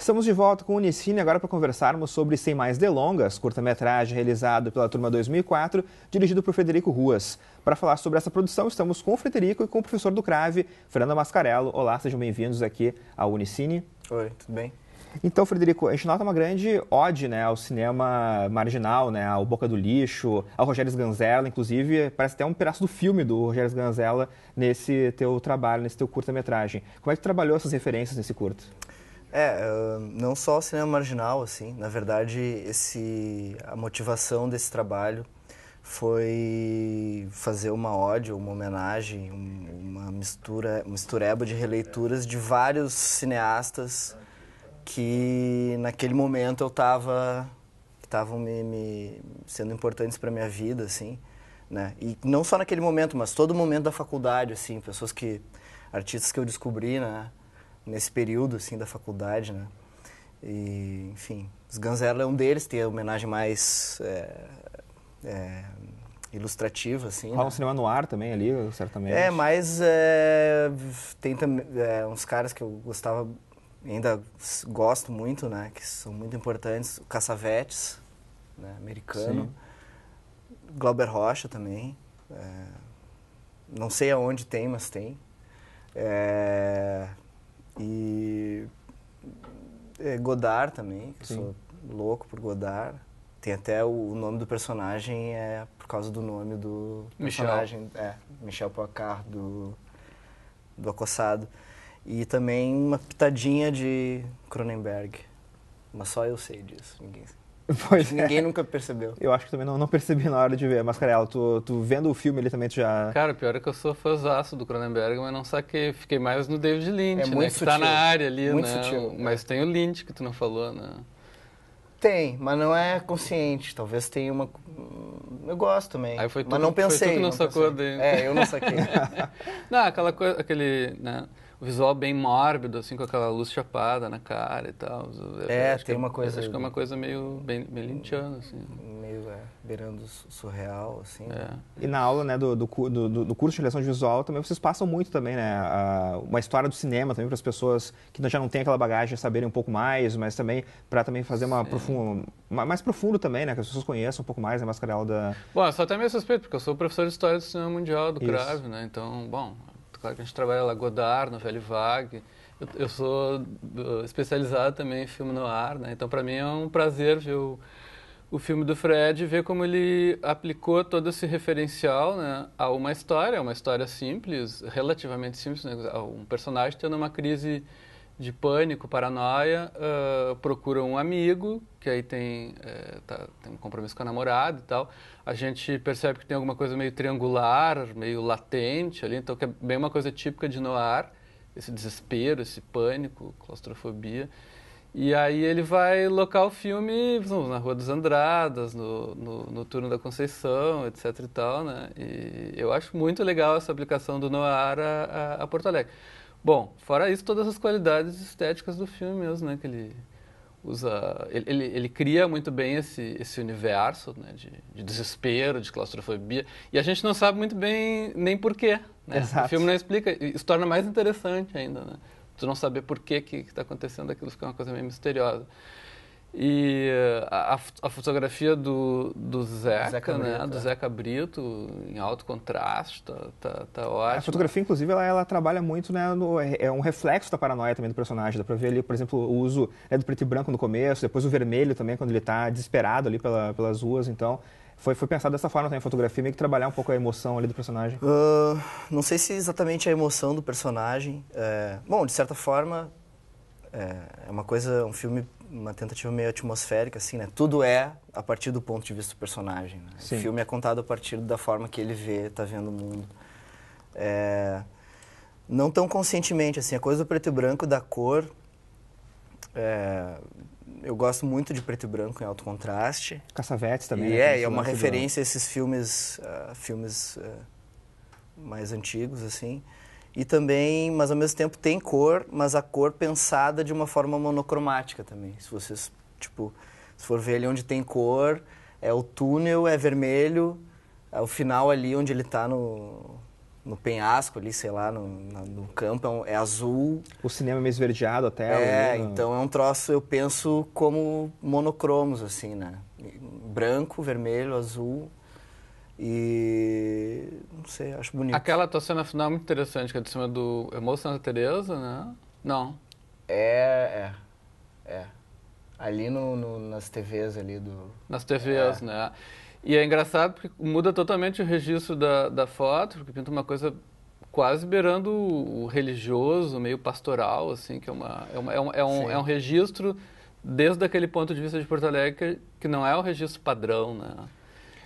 Estamos de volta com o Unicine agora para conversarmos sobre Sem Mais Delongas, curta-metragem realizado pela Turma 2004, dirigido por Frederico Ruas. Para falar sobre essa produção, estamos com o Frederico e com o professor do CRAVE, Fernando Mascarello. Olá, sejam bem-vindos aqui ao Unicine. Oi, tudo bem? Então, Frederico, a gente nota uma grande ode né, ao cinema marginal, né, ao Boca do Lixo, ao Rogério Ganzella, inclusive parece até um pedaço do filme do Rogério Ganzella nesse teu trabalho, nesse teu curta-metragem. Como é que tu trabalhou essas referências nesse curto? É, não só o cinema marginal, assim. Na verdade, esse, a motivação desse trabalho foi fazer uma ódio, uma homenagem, uma mistura, mistureba de releituras de vários cineastas que naquele momento eu estava estavam me, me, sendo importantes para minha vida assim né e não só naquele momento mas todo momento da faculdade assim pessoas que artistas que eu descobri né nesse período assim da faculdade, né? E, enfim, os Guns é um deles, tem a homenagem mais é, é, ilustrativa, assim. Rola né? um cinema no ar também ali, certamente. É, mas é, tem também uns caras que eu gostava, ainda gosto muito, né? Que são muito importantes. O Caçavetes, né, americano. Sim. Glauber Rocha também. É, não sei aonde tem, mas tem. É, e é, Godard também, que eu sou louco por Godard. Tem até o, nome do personagem é por causa do nome do Michel. personagem, é, Michel Poicard, do, do Acossado. E também uma pitadinha de Cronenberg. Mas só eu sei disso, ninguém sabe. Pois é. Ninguém é. nunca percebeu. Eu acho que também não, não percebi na hora de ver. Mas, cara tu, tu vendo o filme ele também tu já. Cara, o pior é que eu sou fãzaço do Cronenberg, mas não saquei. Fiquei mais no David é Lynch, é né? Muito que sutil. tá na área ali, muito né? Sutil, mas tem o Lynch que tu não falou, né? Tem, mas não é consciente. Talvez tenha uma. Eu gosto também. Aí foi tu, mas não pensei. Foi tu que não, não sacou dele. É, eu não saquei. não, aquela coisa, aquele. Né? o visual bem mórbido, assim, com aquela luz chapada na cara e tal. É, acho tem que, uma coisa... Acho que é uma coisa meio bem, bem lintiana, assim. Meio, é, beirando surreal, assim. É. E na aula, né, do, do, do, do, curso de direção de visual, também vocês passam muito também, né, a, uma história do cinema também para as pessoas que já não têm aquela bagagem saberem um pouco mais, mas também para também fazer uma profunda... Mais profundo também, né? Que as pessoas conheçam um pouco mais né, a Mascarel da... Bom, eu é sou até meio suspeito, porque eu sou professor de História do Cinema Mundial do Isso. CRAV, né? Então, bom, Claro que a gente trabalha lá Godard, novela vague. Eu, eu sou uh, especializado também em filme no ar, né? Então, para mim é um prazer ver o, o filme do Fred, ver como ele aplicou todo esse referencial né, a uma história, uma história simples, relativamente simples, né? um personagem tendo uma crise de pânico, paranoia, uh, procura um amigo, que aí tem, é, tá, tem um compromisso com a namorada e tal. A gente percebe que tem alguma coisa meio triangular, meio latente ali, então que é bem uma coisa típica de Noir, esse desespero, esse pânico, claustrofobia. E aí ele vai locar o filme na Rua dos Andradas, no, no, no Turno da Conceição, etc e tal, né? E eu acho muito legal essa aplicação do Noir a, a, a Porto Alegre. Bom, fora isso, todas as qualidades estéticas do filme mesmo, né? Que ele usa... Ele, ele, ele cria muito bem esse, esse universo né? de, de desespero, de claustrofobia. E a gente não sabe muito bem nem porquê, né? Exato. O filme não explica. Isso torna mais interessante ainda, né? Tu não saber porquê que está acontecendo aquilo fica uma coisa meio misteriosa. E a, a fotografia do, do Zeca, Zeca né? Brito, do é. Zeca Brito, em alto contraste, tá, tá, tá ótimo. A fotografia, inclusive, ela, ela trabalha muito, né? No, é, é um reflexo da paranoia também do personagem. Dá pra ver ali, por exemplo, o uso né, do preto e branco no começo, depois o vermelho também, quando ele tá desesperado ali pela, pelas ruas, então foi, foi pensado dessa forma também, a fotografia, meio que trabalhar um pouco a emoção ali do personagem. Uh, não sei se exatamente a emoção do personagem. É... Bom, de certa forma, é, é uma coisa, um filme uma tentativa meio atmosférica, assim, né? Tudo é a partir do ponto de vista do personagem. Né? O filme é contado a partir da forma que ele vê, está vendo o mundo. É... Não tão conscientemente, assim, a coisa do preto e branco, da cor. É... Eu gosto muito de preto e branco em alto contraste. Cassavetes também. E né? é, é uma referência a esses filmes, uh, filmes uh, mais antigos, assim e também, mas ao mesmo tempo tem cor, mas a cor pensada de uma forma monocromática também. Se vocês, tipo, se for ver ali onde tem cor, é o túnel é vermelho, é o final ali onde ele está no no penhasco ali, sei lá, no, no campo, é, um, é, azul. O cinema é meio esverdeado até. É, ali, né? então é um troço, eu penso como monocromos, assim, né? Branco, vermelho, azul, e não sei, acho bonito. Aquela atuação na final é muito interessante, que é de cima do Amor Santa Tereza, né? Não. É, é. É. Ali no, no nas TVs ali do. Nas TVs, é. né? E é engraçado porque muda totalmente o registro da, da foto, porque pinta uma coisa quase beirando o religioso, meio pastoral, assim, que é, uma, é, uma, é um, é um, é um registro desde aquele ponto de vista de Porto Alegre que, que não é o registro padrão, né?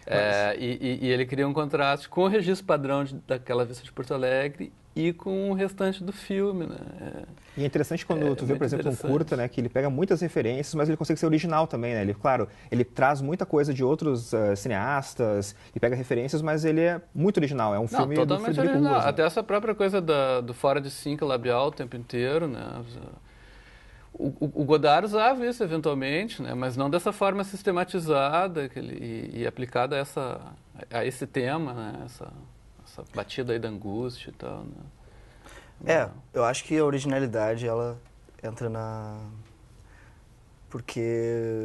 É, e, e, e, ele cria um contraste com o registro padrão de, daquela vista de Porto Alegre e com o restante do filme, né? É, e é interessante quando é, tu vê, por exemplo, um curta, né, que ele pega muitas referências, mas ele consegue ser original também, né? Ele, claro, ele traz muita coisa de outros uh, cineastas e pega referências, mas ele é muito original, é um Não, filme totalmente do original. né? Até essa própria coisa da, do fora de cinco labial o tempo inteiro, né? O, o, Godard usava isso eventualmente, né? mas não dessa forma sistematizada ele, e, e, aplicada a, essa, a esse tema, né? essa, essa batida aí da angústia e tal. Né? É, eu acho que a originalidade ela entra na. Porque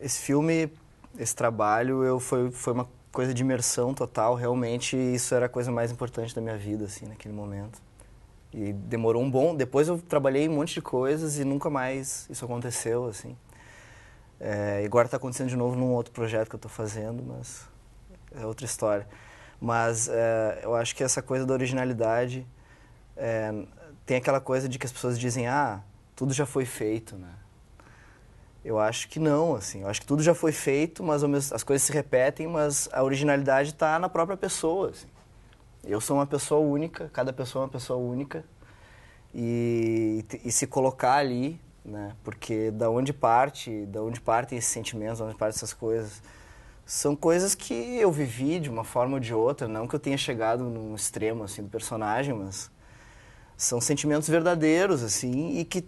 esse filme, esse trabalho, eu, foi, foi uma coisa de imersão total, realmente isso era a coisa mais importante da minha vida, assim, naquele momento. E demorou um bom. Depois eu trabalhei um monte de coisas e nunca mais isso aconteceu, assim. É, agora está acontecendo de novo num outro projeto que eu estou fazendo, mas é outra história. Mas é, eu acho que essa coisa da originalidade é, tem aquela coisa de que as pessoas dizem, ah, tudo já foi feito, né? Eu acho que não, assim. Eu acho que tudo já foi feito, mas as coisas se repetem, mas a originalidade está na própria pessoa, assim. Eu sou uma pessoa única, cada pessoa é uma pessoa única. E, e se colocar ali, né? Porque da onde parte, da onde partem esses sentimentos, da onde partem essas coisas, são coisas que eu vivi de uma forma ou de outra, não que eu tenha chegado num extremo assim do personagem, mas são sentimentos verdadeiros assim e que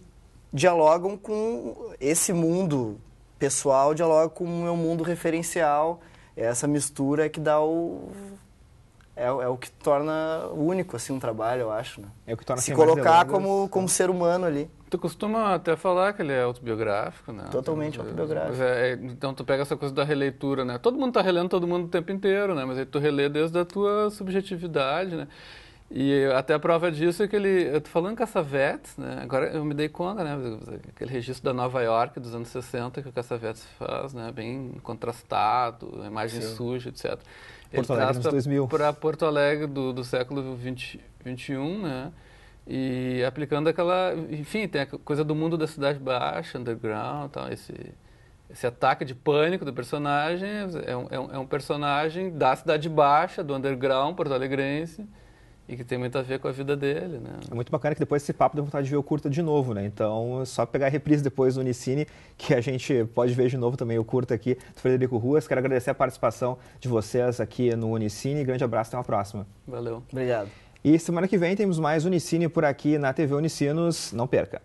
dialogam com esse mundo pessoal, dialogam com o meu mundo referencial. É essa mistura é que dá o é, é, o que torna único assim um trabalho, eu acho. Né? É o que torna se assim, colocar como né? como ser humano ali. Tu costuma até falar que ele é autobiográfico, né? Totalmente então, autobiográfico. É, é, então tu pega essa coisa da releitura, né? Todo mundo está relendo todo mundo o tempo inteiro, né? Mas aí tu relê desde a tua subjetividade, né? E até a prova disso é que ele. Eu tô falando Cassavetes, né? Agora eu me dei conta, né? Aquele registro da Nova York dos anos 60 que o Cassavetes faz, né? Bem contrastado, imagem Sim. suja, etc. Porto ele Alegre traz para Porto Alegre do, do século 20, 21, né? E aplicando aquela. Enfim, tem a coisa do mundo da Cidade Baixa, underground tal, esse esse ataque de pânico do personagem é um, é um, é um personagem da cidade baixa, do underground porto-alegrense, e que tem muito a ver com a vida dele, né? É muito bacana que depois esse papo dá vontade de ver o curta de novo, né? Então, é só pegar a reprise depois do Unicine, que a gente pode ver de novo também o curta aqui do Frederico Ruas. Quero agradecer a participação de vocês aqui no Unicine. Grande abraço, até uma próxima. Valeu. Obrigado. E semana que vem temos mais Unicine por aqui na TV Unicinos. Não perca.